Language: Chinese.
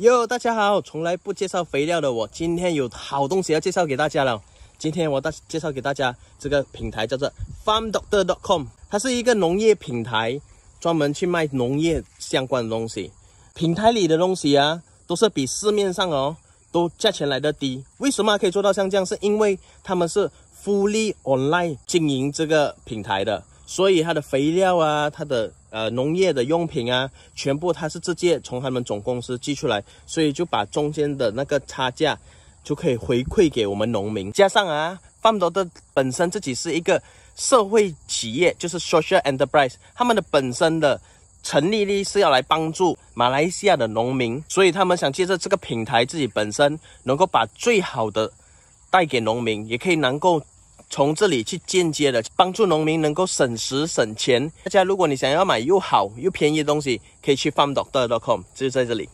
哟，大家好！从来不介绍肥料的我，今天有好东西要介绍给大家了。今天我大介绍给大家这个平台叫做 farmdoctor.com，它是一个农业平台，专门去卖农业相关的东西。平台里的东西啊，都是比市面上哦都价钱来的低。为什么可以做到像这样？是因为他们是 fully online 经营这个平台的。所以它的肥料啊，它的呃农业的用品啊，全部它是直接从他们总公司寄出来，所以就把中间的那个差价就可以回馈给我们农民。加上啊，范多的本身自己是一个社会企业，就是 social enterprise，他们的本身的成立力是要来帮助马来西亚的农民，所以他们想借着这个平台，自己本身能够把最好的带给农民，也可以能够。从这里去间接的帮助农民能够省时省钱。大家，如果你想要买又好又便宜的东西，可以去 farmdoctor.com，就在这里。